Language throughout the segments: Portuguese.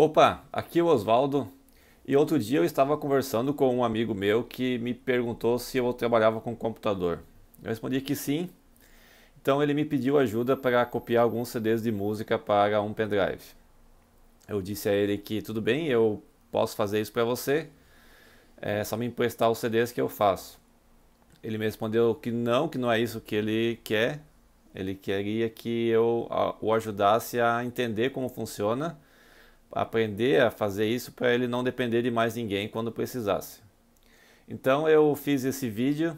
Opa, aqui é o Oswaldo. E outro dia eu estava conversando com um amigo meu que me perguntou se eu trabalhava com computador. Eu respondi que sim. Então ele me pediu ajuda para copiar alguns CDs de música para um pendrive. Eu disse a ele que tudo bem, eu posso fazer isso para você. É só me emprestar os CDs que eu faço. Ele me respondeu que não, que não é isso que ele quer. Ele queria que eu o ajudasse a entender como funciona aprender a fazer isso para ele não depender de mais ninguém quando precisasse. Então eu fiz esse vídeo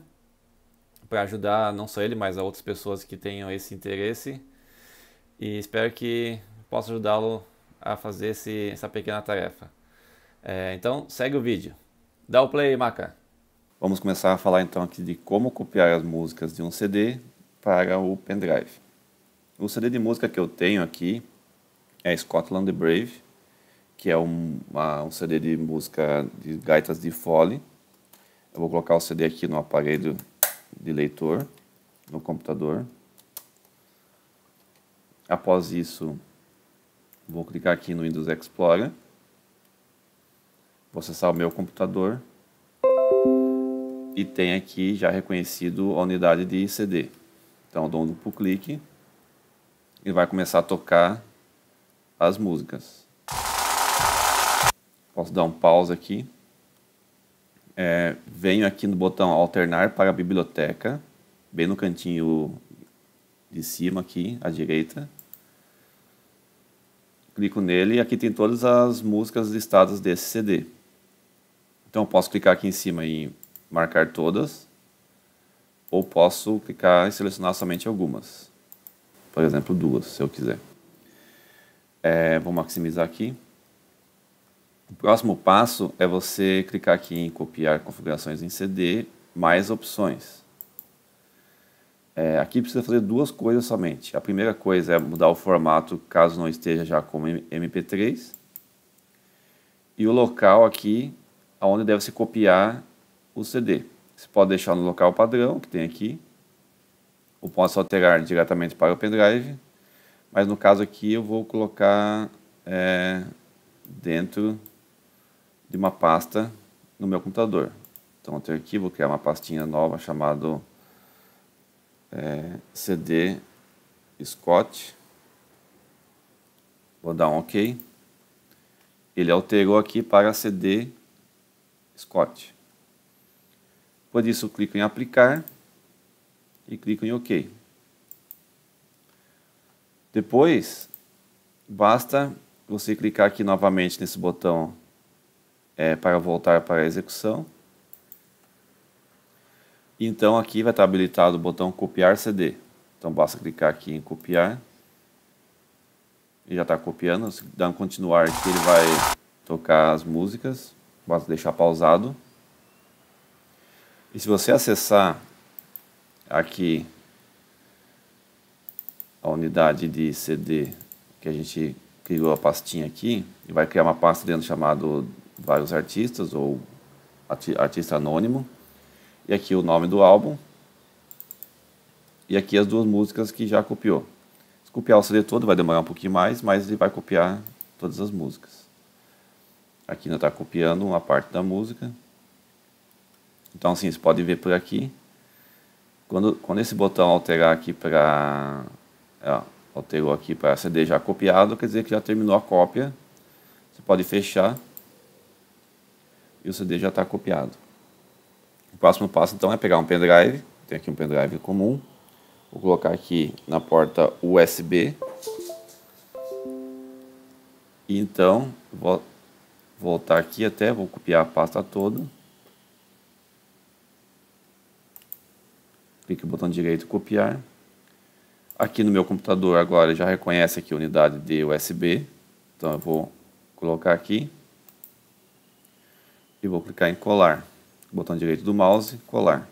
para ajudar não só ele, mas a outras pessoas que tenham esse interesse e espero que possa ajudá-lo a fazer esse, essa pequena tarefa. É, então segue o vídeo. Dá o play, Maca! Vamos começar a falar então aqui de como copiar as músicas de um CD para o pendrive. O CD de música que eu tenho aqui é Scotland the Brave, que é um, uma, um CD de música de gaitas de fole. Eu vou colocar o CD aqui no aparelho de leitor, no computador. Após isso, vou clicar aqui no Windows Explorer. Vou acessar o meu computador. E tem aqui já reconhecido a unidade de CD. Então, dou um duplo clique e vai começar a tocar as músicas. Posso dar um pause aqui. É, venho aqui no botão alternar para a biblioteca, bem no cantinho de cima aqui, à direita. Clico nele e aqui tem todas as músicas listadas desse CD. Então posso clicar aqui em cima e marcar todas, ou posso clicar e selecionar somente algumas. Por exemplo, duas, se eu quiser. É, vou maximizar aqui. O próximo passo é você clicar aqui em copiar configurações em CD, mais opções. É, aqui precisa fazer duas coisas somente. A primeira coisa é mudar o formato caso não esteja já como MP3. E o local aqui onde deve se copiar o CD. Você pode deixar no local padrão que tem aqui. Ou posso alterar diretamente para o pendrive. Mas no caso aqui eu vou colocar é, dentro de uma pasta no meu computador. Então, eu tenho aqui, vou criar é uma pastinha nova chamada é, CD Scott. Vou dar um OK. Ele alterou é aqui para CD Scott. Por isso, clico em aplicar e clico em OK. Depois, basta você clicar aqui novamente nesse botão é, para voltar para a execução. Então aqui vai estar habilitado o botão copiar CD. Então basta clicar aqui em copiar. Ele já está copiando. Se dar um continuar aqui ele vai tocar as músicas. Basta deixar pausado. E se você acessar aqui a unidade de CD que a gente criou a pastinha aqui, e vai criar uma pasta dentro chamado vários artistas ou artista anônimo. E aqui o nome do álbum. E aqui as duas músicas que já copiou. Se copiar o CD todo vai demorar um pouquinho mais, mas ele vai copiar todas as músicas. Aqui ainda está copiando uma parte da música. Então assim, vocês podem ver por aqui. Quando, quando esse botão alterar aqui para... É, alterou aqui para CD já copiado, quer dizer que já terminou a cópia. Você pode fechar e o CD já está copiado. O próximo passo então é pegar um pendrive, tem aqui um pendrive comum, vou colocar aqui na porta USB e então vou voltar aqui até, vou copiar a pasta toda. Clique no botão direito copiar. Aqui no meu computador agora já reconhece aqui a unidade de USB, então eu vou colocar aqui vou clicar em colar. Botão direito do mouse, colar.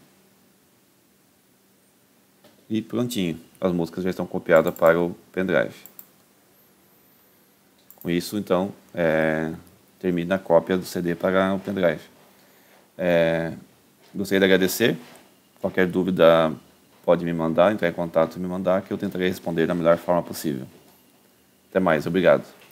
E prontinho, as músicas já estão copiadas para o pendrive. Com isso, então, é, termina a cópia do CD para o pendrive. É, gostaria de agradecer. Qualquer dúvida pode me mandar, entrar em contato e me mandar, que eu tentarei responder da melhor forma possível. Até mais, obrigado.